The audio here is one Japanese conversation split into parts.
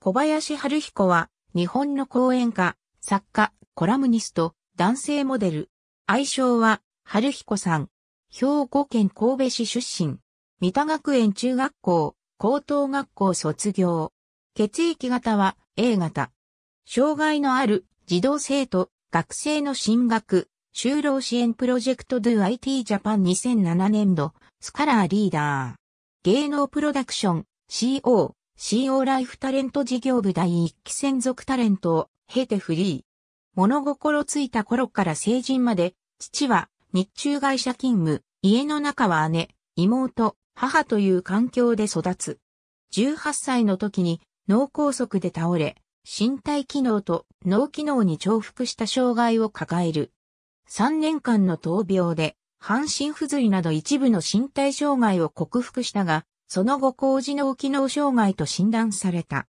小林春彦は、日本の講演家、作家、コラムニスト、男性モデル。愛称は、春彦さん。兵庫県神戸市出身。三田学園中学校、高等学校卒業。血液型は A 型。障害のある児童生徒、学生の進学、就労支援プロジェクト DoIT ジャパン2007年度、スカラーリーダー。芸能プロダクション、CO、CO ライフタレント事業部第一期専属タレントを経てフリー。物心ついた頃から成人まで、父は日中会社勤務、家の中は姉、妹、母という環境で育つ。18歳の時に脳梗塞で倒れ、身体機能と脳機能に重複した障害を抱える。3年間の闘病で、半身不随など一部の身体障害を克服したが、その後高次脳機能障害と診断された。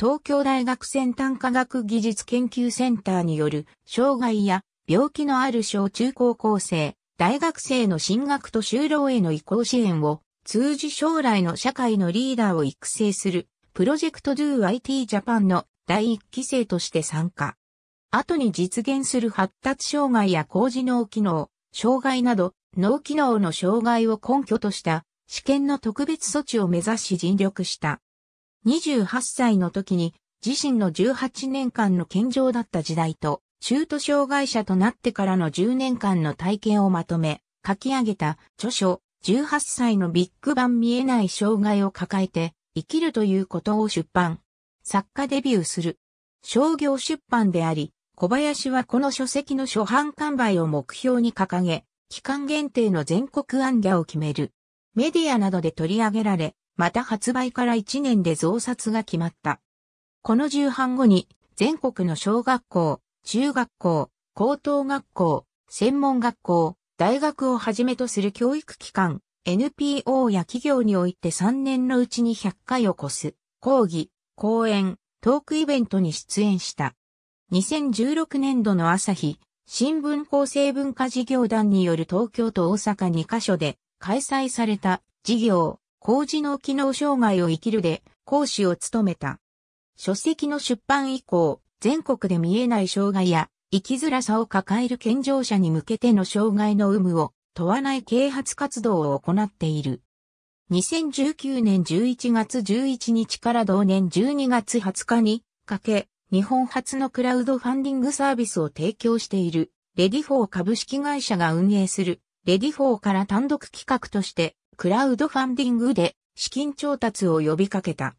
東京大学先端科学技術研究センターによる障害や病気のある小中高校生、大学生の進学と就労への移行支援を通じ将来の社会のリーダーを育成するプロジェクト DoIT ジャパンの第一期生として参加。後に実現する発達障害や高次脳機能、障害など脳機能の障害を根拠とした試験の特別措置を目指し尽力した。28歳の時に自身の18年間の健常だった時代と、中途障害者となってからの10年間の体験をまとめ、書き上げた著書、18歳のビッグバン見えない障害を抱えて、生きるということを出版。作家デビューする。商業出版であり、小林はこの書籍の初版完売を目標に掲げ、期間限定の全国案夜を決める。メディアなどで取り上げられ、また発売から1年で増刷が決まった。この重版後に、全国の小学校、中学校、高等学校、専門学校、大学をはじめとする教育機関、NPO や企業において3年のうちに100回を超す、講義、講演、トークイベントに出演した。2016年度の朝日、新聞構成文化事業団による東京と大阪2カ所で開催された事業、工事の機能障害を生きるで講師を務めた。書籍の出版以降、全国で見えない障害や生きづらさを抱える健常者に向けての障害の有無を問わない啓発活動を行っている。2019年11月11日から同年12月20日にかけ、日本初のクラウドファンディングサービスを提供している、レディフォー株式会社が運営するレディフォーから単独企画として、クラウドファンディングで資金調達を呼びかけた。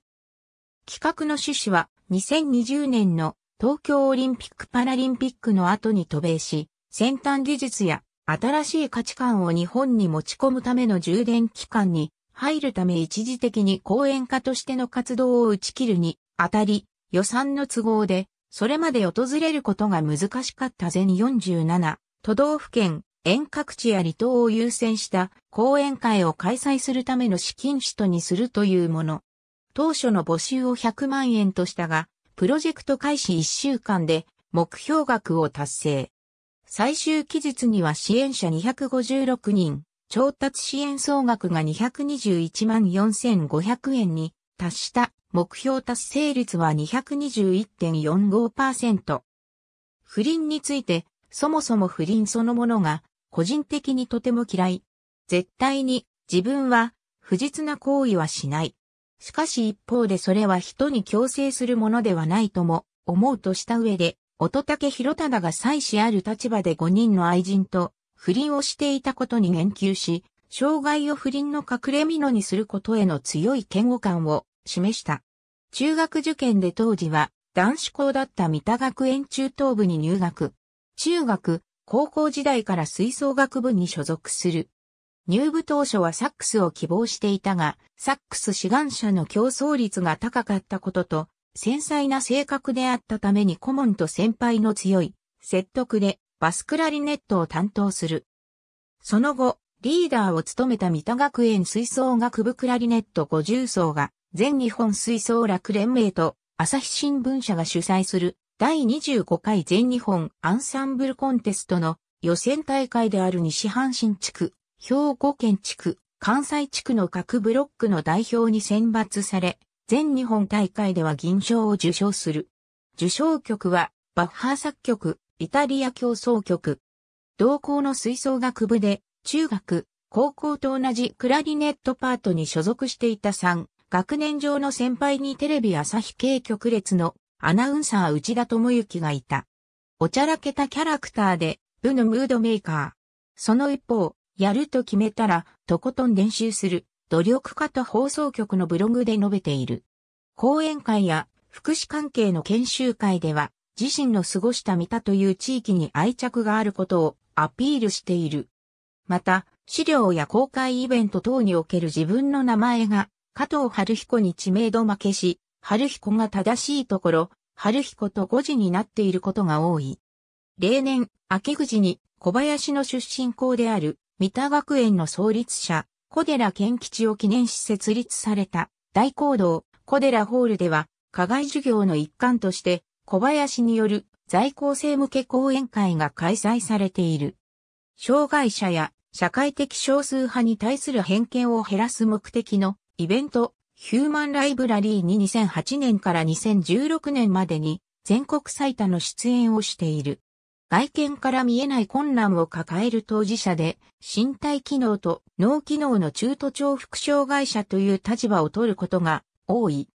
企画の趣旨は、2020年の東京オリンピック・パラリンピックの後に渡米し、先端技術や新しい価値観を日本に持ち込むための充電期間に入るため一時的に講演家としての活動を打ち切るにあたり、予算の都合で、それまで訪れることが難しかった全47都道府県遠隔地や離島を優先した講演会を開催するための資金使途にするというもの。当初の募集を100万円としたが、プロジェクト開始1週間で目標額を達成。最終期日には支援者256人、調達支援総額が221万4500円に達した目標達成率は221.45%。不倫について、そもそも不倫そのものが個人的にとても嫌い。絶対に自分は不実な行為はしない。しかし一方でそれは人に強制するものではないとも思うとした上で、乙武博忠が妻子ある立場で5人の愛人と不倫をしていたことに言及し、障害を不倫の隠れ蓑にすることへの強い嫌悪感を示した。中学受験で当時は男子校だった三田学園中等部に入学。中学、高校時代から吹奏楽部に所属する。入部当初はサックスを希望していたが、サックス志願者の競争率が高かったことと、繊細な性格であったために顧問と先輩の強い説得でバスクラリネットを担当する。その後、リーダーを務めた三田学園吹奏楽部クラリネット50奏が全日本吹奏楽連盟と朝日新聞社が主催する第25回全日本アンサンブルコンテストの予選大会である西阪神地区、兵庫県地区、関西地区の各ブロックの代表に選抜され、全日本大会では銀賞を受賞する。受賞曲は、バッハ作曲、イタリア競争曲。同校の吹奏楽部で、中学、高校と同じクラリネットパートに所属していた3、学年上の先輩にテレビ朝日系曲列のアナウンサー内田智之がいた。おちゃらけたキャラクターで、部のムードメーカー。その一方、やると決めたら、とことん練習する、努力家と放送局のブログで述べている。講演会や福祉関係の研修会では、自身の過ごした三田という地域に愛着があることをアピールしている。また、資料や公開イベント等における自分の名前が、加藤春彦に知名度負けし、春彦が正しいところ、春彦と5時になっていることが多い。例年、明秋口に小林の出身校である、三田学園の創立者、小寺健吉を記念し設立された大講堂、小寺ホールでは、課外授業の一環として、小林による在校生向け講演会が開催されている。障害者や社会的少数派に対する偏見を減らす目的のイベントヒューマンライブラリーに2008年から2016年までに全国最多の出演をしている。外見から見えない困難を抱える当事者で、身体機能と脳機能の中途重複障害者という立場を取ることが多い。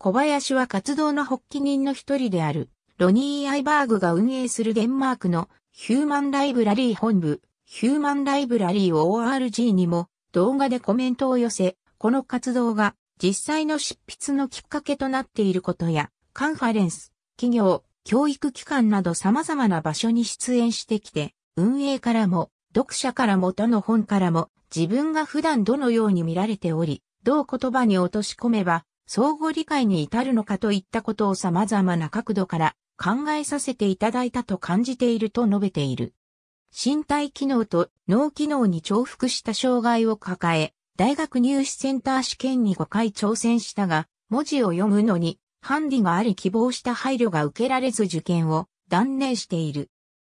小林は活動の発起人の一人である、ロニー・アイバーグが運営するデンマークのヒューマンライブラリー本部、ヒューマンライブラリーを ORG にも動画でコメントを寄せ、この活動が実際の執筆のきっかけとなっていることや、カンファレンス、企業、教育機関など様々な場所に出演してきて、運営からも、読者からも他の本からも、自分が普段どのように見られており、どう言葉に落とし込めば、相互理解に至るのかといったことを様々な角度から考えさせていただいたと感じていると述べている。身体機能と脳機能に重複した障害を抱え、大学入試センター試験に5回挑戦したが、文字を読むのに、ハンディがあり希望した配慮が受けられず受験を断念している。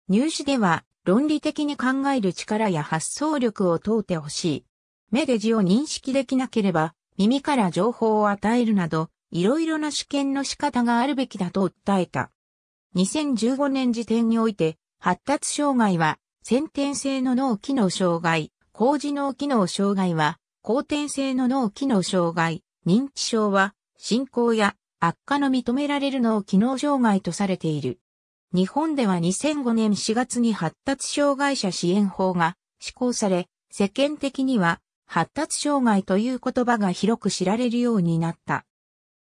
入試では、論理的に考える力や発想力を問うてほしい。目で字を認識できなければ、耳から情報を与えるなど、いろいろな試験の仕方があるべきだと訴えた。2015年時点において、発達障害は、先天性の脳機能障害、高次脳機能障害は、後天性の脳機能障害、認知症は、進行や悪化の認められる脳機能障害とされている。日本では2005年4月に発達障害者支援法が施行され、世間的には発達障害という言葉が広く知られるようになった。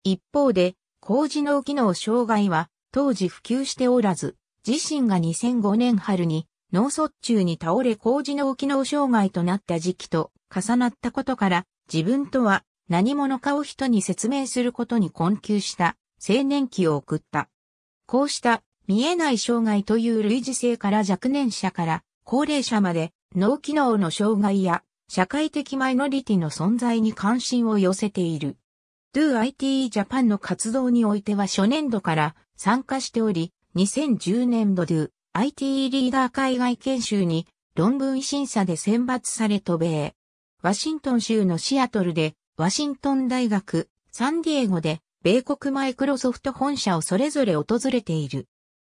一方で、高次脳機能障害は当時普及しておらず、自身が2005年春に脳卒中に倒れ高次脳機能障害となった時期と重なったことから、自分とは何者かを人に説明することに困窮した青年期を送った。こうした見えない障害という類似性から若年者から高齢者まで脳機能の障害や社会的マイノリティの存在に関心を寄せている。DoITE Japan の活動においては初年度から参加しており、2010年度 DoITE リーダー海外研修に論文審査で選抜され渡米。ワシントン州のシアトルで、ワシントン大学、サンディエゴで、米国マイクロソフト本社をそれぞれ訪れている。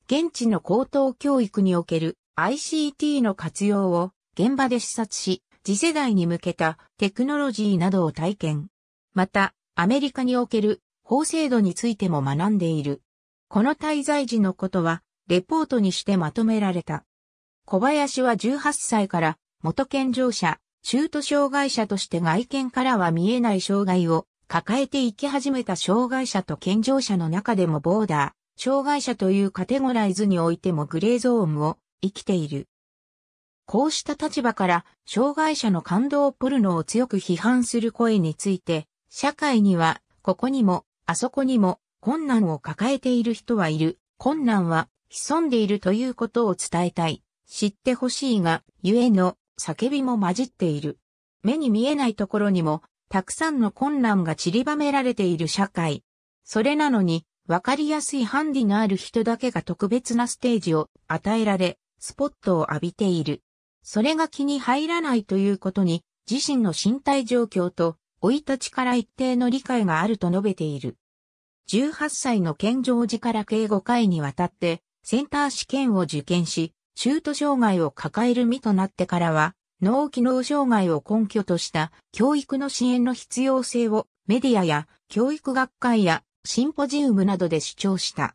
現地の高等教育における ICT の活用を現場で視察し、次世代に向けたテクノロジーなどを体験。また、アメリカにおける法制度についても学んでいる。この滞在時のことは、レポートにしてまとめられた。小林は18歳から元健常者、中途障害者として外見からは見えない障害を抱えていき始めた障害者と健常者の中でもボーダー、障害者というカテゴライズにおいてもグレーゾーンを生きている。こうした立場から、障害者の感動ポルノを強く批判する声について、社会には、ここにも、あそこにも、困難を抱えている人はいる。困難は、潜んでいるということを伝えたい。知ってほしいが、ゆえの、叫びも混じっている。目に見えないところにも、たくさんの困難が散りばめられている社会。それなのに、わかりやすいハンディのある人だけが特別なステージを与えられ、スポットを浴びている。それが気に入らないということに、自身の身体状況と、老いたちから一定の理解があると述べている。18歳の健常時から計5回にわたって、センター試験を受験し、中途障害を抱える身となってからは、脳機能障害を根拠とした教育の支援の必要性をメディアや教育学会やシンポジウムなどで主張した。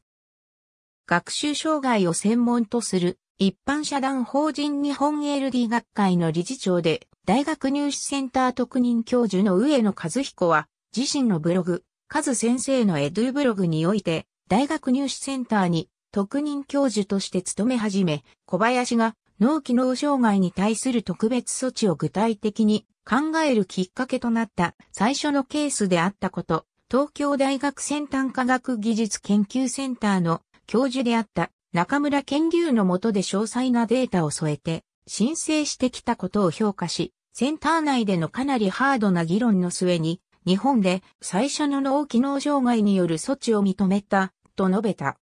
学習障害を専門とする一般社団法人日本 LD 学会の理事長で大学入試センター特任教授の上野和彦は自身のブログ、カズ先生のエドゥブログにおいて大学入試センターに特任教授として務め始め、小林が脳機能障害に対する特別措置を具体的に考えるきっかけとなった最初のケースであったこと、東京大学先端科学技術研究センターの教授であった中村研流のもとで詳細なデータを添えて申請してきたことを評価し、センター内でのかなりハードな議論の末に、日本で最初の脳機能障害による措置を認めた、と述べた。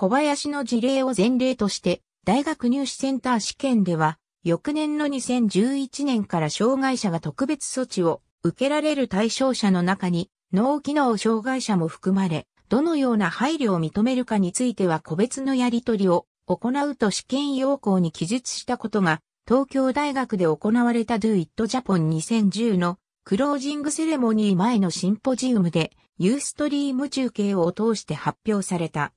小林の事例を前例として、大学入試センター試験では、翌年の2011年から障害者が特別措置を受けられる対象者の中に、脳機能障害者も含まれ、どのような配慮を認めるかについては個別のやり取りを行うと試験要項に記述したことが、東京大学で行われた Do It Japan 2010のクロージングセレモニー前のシンポジウムで、ユーストリーム中継を通して発表された。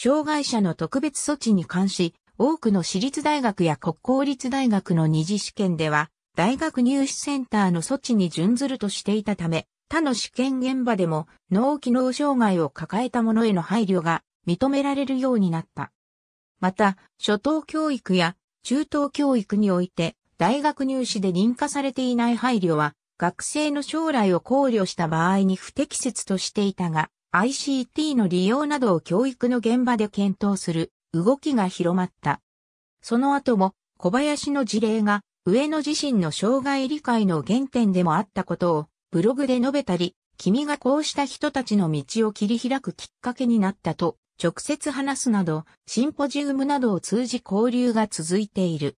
障害者の特別措置に関し、多くの私立大学や国公立大学の二次試験では、大学入試センターの措置に準ずるとしていたため、他の試験現場でも脳機能障害を抱えた者への配慮が認められるようになった。また、初等教育や中等教育において、大学入試で認可されていない配慮は、学生の将来を考慮した場合に不適切としていたが、ICT の利用などを教育の現場で検討する動きが広まった。その後も小林の事例が上野自身の障害理解の原点でもあったことをブログで述べたり、君がこうした人たちの道を切り開くきっかけになったと直接話すなど、シンポジウムなどを通じ交流が続いている。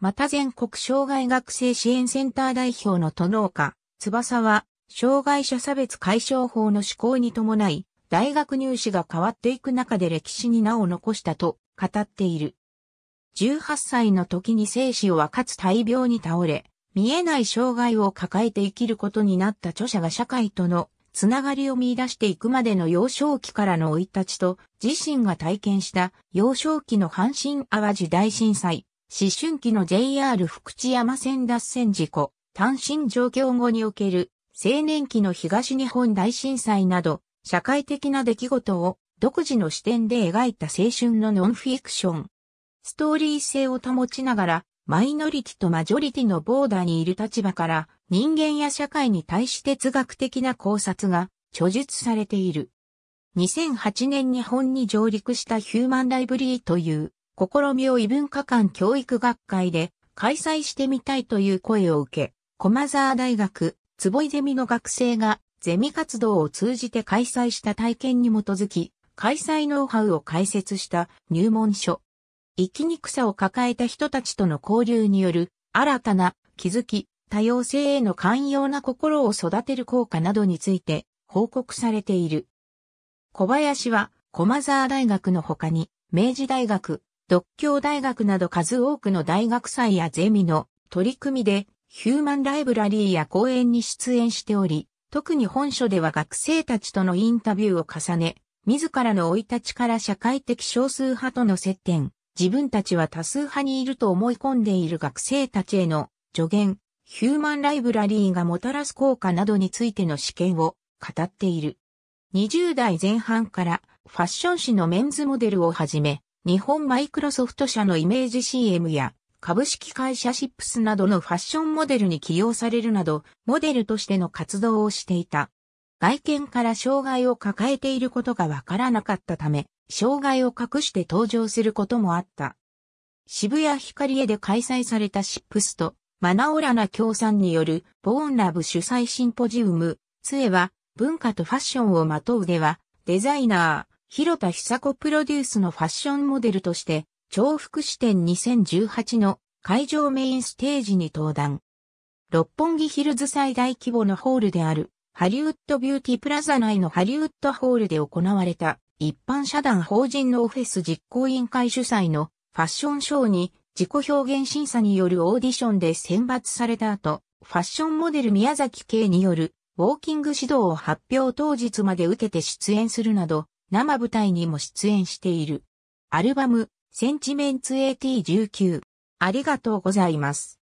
また全国障害学生支援センター代表の都農家、翼は、障害者差別解消法の施行に伴い、大学入試が変わっていく中で歴史に名を残したと語っている。18歳の時に生死を分かつ大病に倒れ、見えない障害を抱えて生きることになった著者が社会とのつながりを見出していくまでの幼少期からの追い立ちと自身が体験した幼少期の阪神淡路大震災、思春期の JR 福知山線脱線事故、単身上京後における青年期の東日本大震災など、社会的な出来事を独自の視点で描いた青春のノンフィクション。ストーリー性を保ちながら、マイノリティとマジョリティのボーダーにいる立場から、人間や社会に対して哲学的な考察が著述されている。2008年日本に上陸したヒューマンライブリーという試みを異文化間教育学会で開催してみたいという声を受け、駒沢大学坪井ゼミの学生がゼミ活動を通じて開催した体験に基づき、開催ノウハウを解説した入門書。生きにくさを抱えた人たちとの交流による新たな気づき、多様性への寛容な心を育てる効果などについて報告されている。小林は駒沢大学の他に明治大学、独協大学など数多くの大学祭やゼミの取り組みでヒューマンライブラリーや講演に出演しており、特に本書では学生たちとのインタビューを重ね、自らの老い立ちから社会的少数派との接点、自分たちは多数派にいると思い込んでいる学生たちへの助言、ヒューマンライブラリーがもたらす効果などについての試験を語っている。20代前半からファッション誌のメンズモデルをはじめ、日本マイクロソフト社のイメージ CM や株式会社シップスなどのファッションモデルに起用されるなど、モデルとしての活動をしていた。外見から障害を抱えていることがわからなかったため、障害を隠して登場することもあった。渋谷ヒカリエで開催されたシップスと、マナオラナ協賛による、ボーンラブ主催シンポジウム、杖は、文化とファッションをまとうでは、デザイナー、広田久子プロデュースのファッションモデルとして、重複視点2018の会場メインステージに登壇。六本木ヒルズ最大規模のホールであるハリウッドビューティプラザ内のハリウッドホールで行われた一般社団法人のオフェス実行委員会主催のファッションショーに自己表現審査によるオーディションで選抜された後、ファッションモデル宮崎圭によるウォーキング指導を発表当日まで受けて出演するなど、生舞台にも出演している。アルバム、センチメンツ AT19。ありがとうございます。